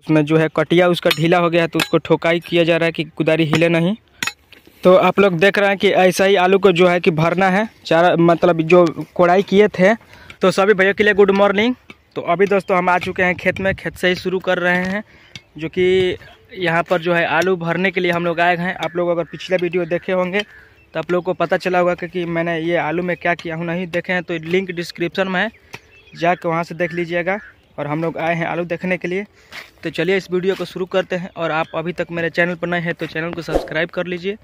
उसमें जो है कटिया उसका ढीला हो गया है तो उसको ठोकाई किया जा रहा है कि कुदारी हिले नहीं तो आप लोग देख रहे हैं कि ऐसा ही आलू को जो है कि भरना है चारा मतलब जो कोड़ाई किए थे तो सभी भैया के लिए गुड मॉर्निंग तो अभी दोस्तों हम आ चुके हैं खेत में खेत से ही शुरू कर रहे हैं जो कि यहाँ पर जो है आलू भरने के लिए हम लोग आए हैं आप लोग अगर पिछला वीडियो देखे होंगे तो आप लोग को पता चला होगा कि मैंने ये आलू में क्या किया हूँ नहीं देखे हैं तो लिंक डिस्क्रिप्शन में है जाकर वहाँ से देख लीजिएगा और हम लोग आए हैं आलू देखने के लिए तो चलिए इस वीडियो को शुरू करते हैं और आप अभी तक मेरे चैनल पर नए हैं तो चैनल को सब्सक्राइब कर लीजिए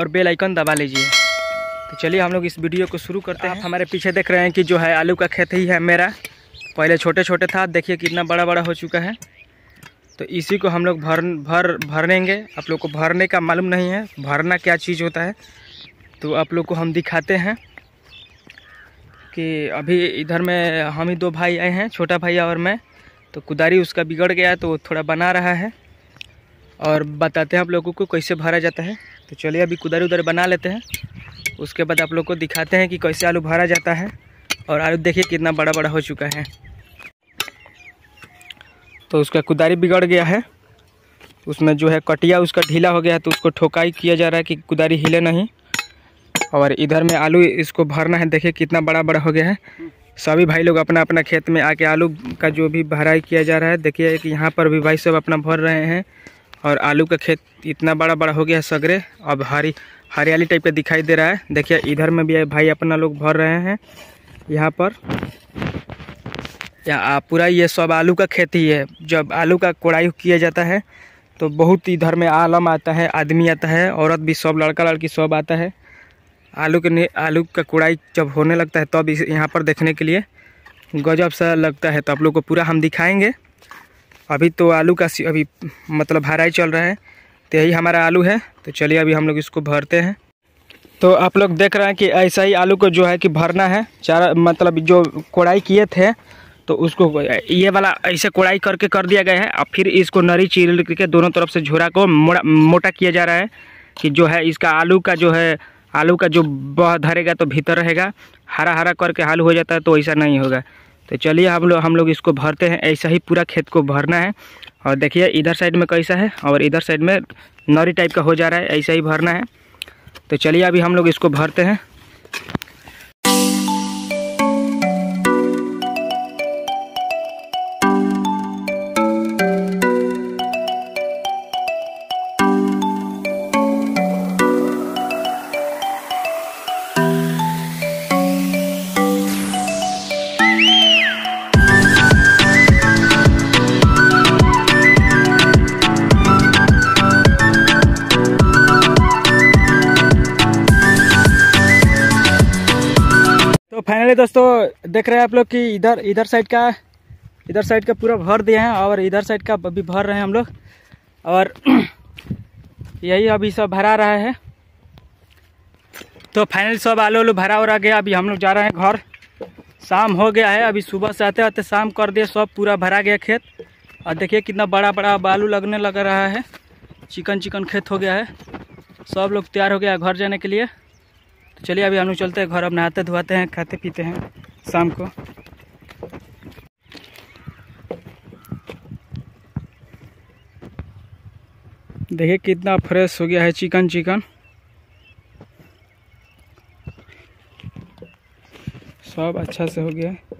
और बेल आइकन दबा लीजिए तो चलिए हम लोग इस वीडियो को शुरू करते हैं आप हमारे पीछे देख रहे हैं कि जो है आलू का खेत ही है मेरा पहले छोटे छोटे था देखिए कितना बड़ा बड़ा हो चुका है तो इसी को हम लोग भर भर भरनेंगे आप लोग को भरने का मालूम नहीं है भरना क्या चीज़ होता है तो आप लोग को हम दिखाते हैं कि अभी इधर में हम ही दो भाई आए हैं छोटा भाई और मैं तो कुदारी उसका बिगड़ गया तो थोड़ा बना रहा है और बताते हैं आप लोगों को कैसे भरा जाता है तो चलिए अभी कुदारी उधर बना लेते हैं उसके बाद आप लोग को दिखाते हैं कि कैसे आलू भरा जाता है और आलू देखिए कितना बड़ा बड़ा हो चुका है तो उसका कुदारी बिगड़ गया है उसमें जो है कटिया उसका ढीला हो गया है तो उसको ठोकाई किया जा रहा है कि कुदारी हिले नहीं और इधर में आलू इसको भरना है देखिए कितना बड़ा बड़ा हो गया है सभी भाई लोग अपना अपना खेत में आके आलू का जो भी भराई किया जा रहा है देखिए कि यहाँ पर भी भाई सब अपना भर रहे हैं और आलू का खेत इतना बड़ा बड़ा हो गया है सगरे अब हरी हरियाली टाइप का दिखाई दे रहा है देखिए इधर में भी भाई अपना लोग भर रहे हैं यहाँ पर या पूरा ये सब आलू का खेत ही है जब आलू का कोड़ाई किया जाता है तो बहुत इधर में आलम आता है आदमी आता है औरत भी सब लड़का लड़की सब आता है आलू के आलू का कुड़ाई जब होने लगता है तब इस यहाँ पर देखने के लिए गजब सा लगता है तो आप लोग को पूरा हम दिखाएंगे अभी तो आलू का अभी मतलब भराई चल रहा है तो यही हमारा आलू है तो चलिए अभी हम लोग इसको भरते हैं तो आप लोग देख रहे हैं कि ऐसा ही आलू को जो है कि भरना है चारा मतलब जो कोड़ाई किए थे तो उसको ये वाला ऐसे कोड़ाई करके कर दिया गया है और फिर इसको नरी चीर के दोनों तरफ से झूरा को मोटा किया जा रहा है कि जो है इसका आलू का जो है आलू का जो बह धरेगा तो भीतर रहेगा हरा हरा करके आलू हो जाता है तो ऐसा नहीं होगा तो चलिए हम लोग हम लोग इसको भरते हैं ऐसा ही पूरा खेत को भरना है और देखिए इधर साइड में कैसा है और इधर साइड में नरी टाइप का हो जा रहा है ऐसा ही भरना है तो चलिए अभी हम लोग इसको भरते हैं तो फाइनली दोस्तों देख रहे हैं आप लोग कि इधर इधर साइड का इधर साइड का पूरा भर दिए हैं और इधर साइड का अभी भर रहे हैं हम लोग और यही अभी सब भरा रहा है तो फाइनली सब आलू वालू भरा उरा गया अभी हम लोग जा रहे हैं घर शाम हो गया है अभी सुबह से आते आते शाम कर दिए सब पूरा भरा गया खेत और देखिए कितना बड़ा बड़ा बालू लगने लग रहा है चिकन चिकन खेत हो गया है सब लोग तैयार हो गया घर जाने के लिए चलिए अभी हम लोग चलते हैं घर अब नहाते धोते हैं खाते पीते हैं शाम को देखिए कितना फ्रेश हो गया है चिकन चिकन सब अच्छा से हो गया है